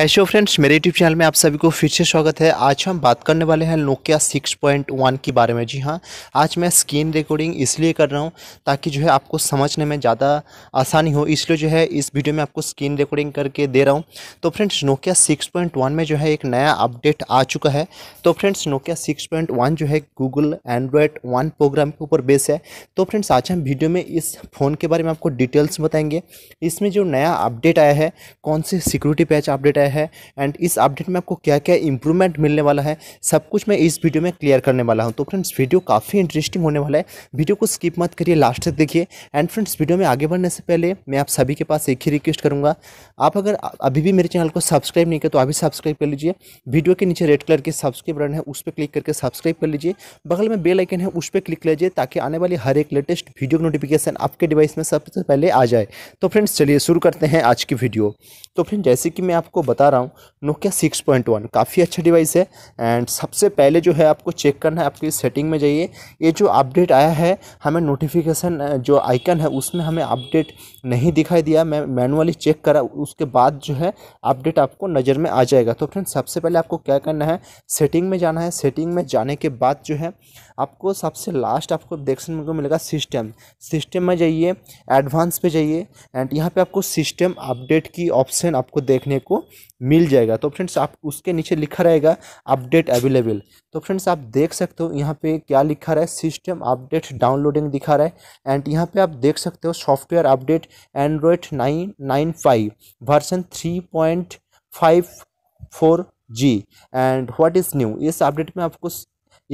ऐशो friends मेरे YouTube channel में आप सभी को फिर से स्वागत है आज हम बात करने वाले हैं नोकिया 6.1 के बारे में जी हाँ आज मैं स्क्रीन रिकॉर्डिंग इसलिए कर रहा हूँ ताकि जो है आपको समझने में ज़्यादा आसानी हो इसलिए जो है इस वीडियो में आपको स्क्रीन रिकॉर्डिंग करके दे रहा हूँ तो फ्रेंड्स नोकिया सिक्स में जो है एक नया अपडेट आ चुका है तो फ्रेंड्स नोकिया सिक्स जो है गूगल एंड्रॉयड वन प्रोग्राम के ऊपर बेस है तो फ्रेंड्स आज हम वीडियो में इस फ़ोन के बारे में आपको डिटेल्स बताएंगे इसमें जो नया अपडेट आया है कौन से सिक्योरिटी पैच अपडेट आया आया है एंड इस अपडेट में आपको क्या क्या इंप्रूवमेंट मिलने वाला है सब कुछ मैं इस वीडियो में क्लियर करने वाला हूँ तो फ्रेंड्स वीडियो काफ़ी इंटरेस्टिंग होने वाला है वीडियो को स्किप मत करिए लास्ट तक देखिए एंड फ्रेंड्स वीडियो में आगे बढ़ने से पहले मैं आप सभी के पास एक ही रिक्वेस्ट करूँगा आप अगर अभी भी मेरे चैनल को सब्सक्राइब नहीं किया तो अभी सब्सक्राइब कर लीजिए वीडियो के नीचे रेड कलर के सब्सक्राइब बटन है उस पर क्लिक करके सब्सक्राइब कर लीजिए बगल में बेल आइकन है उस पर क्लिक कर लीजिए ताकि आने वाली हर एक लेटेस्ट वीडियो नोटिफिकेशन आपके डिवाइस में सबसे पहले आ जाए तो फ्रेंड्स चलिए शुरू करते हैं आज की वीडियो तो फ्रेंड जैसे कि मैं आपको बता बता रहा हूँ नोकिया सिक्स पॉइंट वन काफ़ी अच्छा डिवाइस है एंड सबसे पहले जो है आपको चेक करना है आपकी सेटिंग में जाइए ये जो अपडेट आया है हमें नोटिफिकेशन जो आइकन है उसमें हमें अपडेट नहीं दिखाई दिया मैं मैनुअली चेक करा उसके बाद जो है अपडेट आपको नज़र में आ जाएगा तो फ्रेंड सबसे पहले आपको क्या करना है सेटिंग में जाना है सेटिंग में जाने के बाद जो है आपको सबसे लास्ट आपको देखने को मिलेगा सिस्टम सिस्टम में जाइए एडवांस पे जाइए एंड यहाँ पे आपको सिस्टम अपडेट की ऑप्शन आपको देखने को मिल जाएगा तो फ्रेंड्स आप उसके नीचे लिखा रहेगा अपडेट अवेलेबल तो फ्रेंड्स आप देख सकते हो यहाँ पे क्या लिखा रहा है सिस्टम अपडेट डाउनलोडिंग दिखा रहा है एंड यहाँ पे आप देख सकते हो software update Android nine nine five version three point five four G and what is new इस अपडेट में आपको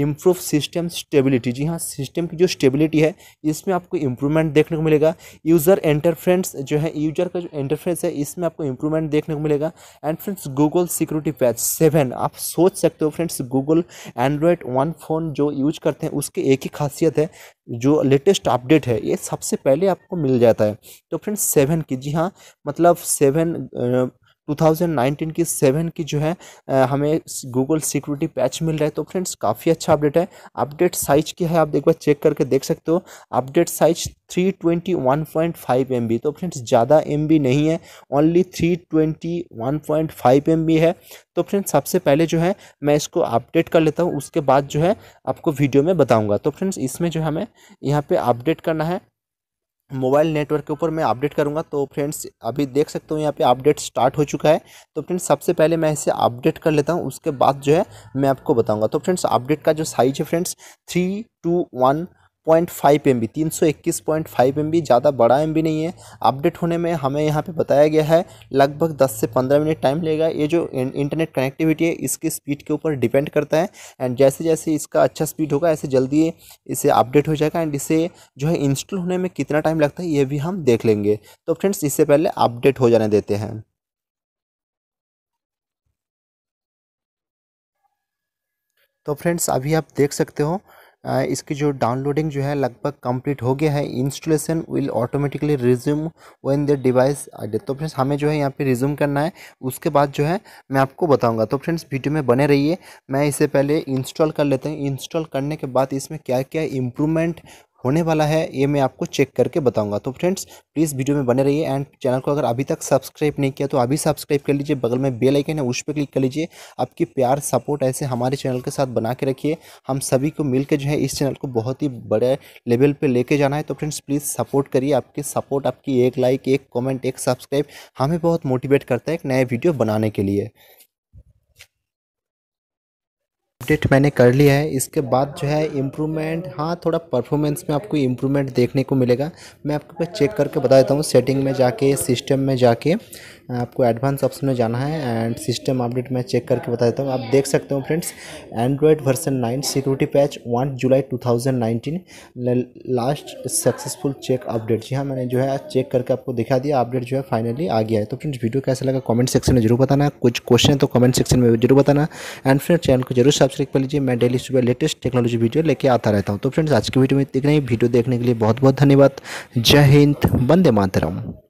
इम्प्रूव सिस्टम स्टेबिलिटी जी हाँ सिस्टम की जो स्टेबिलिटी है इसमें आपको इम्प्रूवमेंट देखने को मिलेगा यूज़र इंटरफ्रेंस जो है यूजर का जो इंटरफ्रेंस है इसमें आपको इम्प्रूवमेंट देखने को मिलेगा and friends Google security patch seven आप सोच सकते हो friends Google Android one phone जो यूज करते हैं उसकी एक ही खासियत है जो लेटेस्ट अपडेट है ये सबसे पहले आपको मिल जाता है तो फ्रेंड्स सेवन की जी हाँ मतलब सेवन 2019 की सेवन की जो है हमें गूगल सिक्योरिटी पैच मिल रहा है तो फ्रेंड्स काफ़ी अच्छा अपडेट है अपडेट साइज की है आप एक बार चेक करके देख सकते हो अपडेट साइज 321.5 MB तो फ्रेंड्स ज़्यादा MB नहीं है ओनली 321.5 MB है तो फ्रेंड्स सबसे पहले जो है मैं इसको अपडेट कर लेता हूँ उसके बाद जो है आपको वीडियो में बताऊँगा तो फ्रेंड्स इसमें जो हमें यहाँ पर अपडेट करना है मोबाइल नेटवर्क के ऊपर मैं अपडेट करूँगा तो फ्रेंड्स अभी देख सकते हो यहाँ पे अपडेट स्टार्ट हो चुका है तो फ्रेंड्स सबसे पहले मैं इसे अपडेट कर लेता हूँ उसके बाद जो है मैं आपको बताऊँगा तो फ्रेंड्स अपडेट का जो साइज है friends three two one point five M B तीन सौ इक्कीस पॉइंट फाइव एम बी ज़्यादा बड़ा एम बी नहीं है अपडेट होने में हमें यहाँ पे बताया गया है लगभग दस से पंद्रह मिनट टाइम लेगा ये जो इंटरनेट कनेक्टिविटी है इसकी स्पीड के ऊपर डिपेंड करता है एंड जैसे जैसे इसका अच्छा स्पीड होगा ऐसे जल्दी इसे अपडेट हो जाएगा एंड इसे जो है इंस्टॉल होने में कितना टाइम लगता है ये भी हम देख लेंगे तो फ्रेंड्स इससे पहले अपडेट हो जाने देते हैं तो फ्रेंड्स अभी आप देख सकते हो इसकी जो डाउनलोडिंग जो है लगभग कंप्लीट हो गया है installation will automatically resume when the device तो फ्रेंड्स हमें जो है यहाँ पे रिज्यूम करना है उसके बाद जो है मैं आपको बताऊँगा तो फ्रेंड्स वीडियो में बने रहिए मैं इसे पहले इंस्टॉल कर लेते हैं इंस्टॉल करने के बाद इसमें क्या क्या इम्प्रूवमेंट होने वाला है ये मैं आपको चेक करके बताऊंगा तो फ्रेंड्स प्लीज़ वीडियो में बने रहिए एंड चैनल को अगर अभी तक सब्सक्राइब नहीं किया तो अभी सब्सक्राइब कर लीजिए बगल में बेल आइकन है उस पर क्लिक कर लीजिए आपकी प्यार सपोर्ट ऐसे हमारे चैनल के साथ बना के रखिए हम सभी को मिलकर जो है इस चैनल को बहुत ही बड़े लेवल पर लेके जाना है तो फ्रेंड्स प्लीज़ सपोर्ट करिए आपकी सपोर्ट आपकी एक लाइक एक कॉमेंट एक सब्सक्राइब हमें बहुत मोटिवेट करता है एक नए वीडियो बनाने के लिए अपडेट मैंने कर लिया है इसके बाद जो है इम्प्रूवमेंट हाँ थोड़ा परफॉर्मेंस में आपको इम्प्रूवमेंट देखने को मिलेगा मैं आपको पास चेक करके बता देता हूँ सेटिंग में जाके सिस्टम में जाके आपको एडवांस ऑप्शन में जाना है एंड सिस्टम अपडेट मैं चेक करके बता देता हूँ आप देख सकते हो friends Android version nine security patch one जुलाई two last successful check update जी हाँ मैंने जो है चेक करके आपको दिखा दिया अपडेट जो है फाइनली आ गया है तो फ्रेंड्स वीडियो कैसा लगा कॉमेंट सेक्शन में जरूर बताना कुछ क्वेश्चन तो कमेंट सेक्शन में जरूर बताना एंड फ्रेंड चैनल को जरूर सब्सक्राइब सब्सक्राइब कर लीजिए मैं डेली सुबह लेटेस्ट टेक्नोलॉजी वीडियो लेके आता रहता हूँ तो फ्रेंड्स आज की वीडियो में इतना ही वीडियो देखने के लिए बहुत बहुत धन्यवाद जय हिंद वंदे मातरम